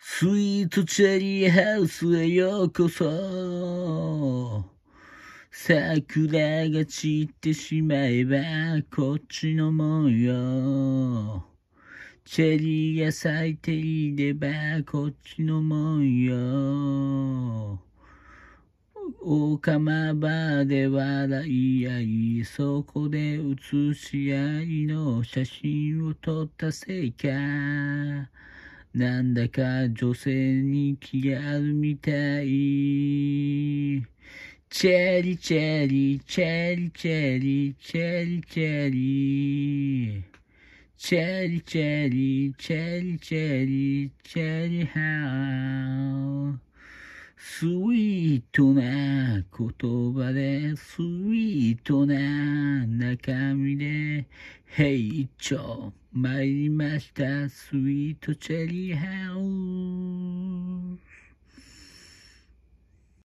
スイートチェリーハウスへようこそ。桜が散ってしまえば、こっちのもんよ。チェリーが咲いていれば、こっちのもんよ。マバーで笑い合い、そこで写し合いの写真を撮ったせいか。なんだか女性に気があるみたい。チェリチェリ、チェリチェリ、チェリチェリ。チェリチェリ、チェリチェリ、チェリハー。スイートな言葉で、スイートな中身で、ヘイチョ、参りました、スイートチェリーハウス。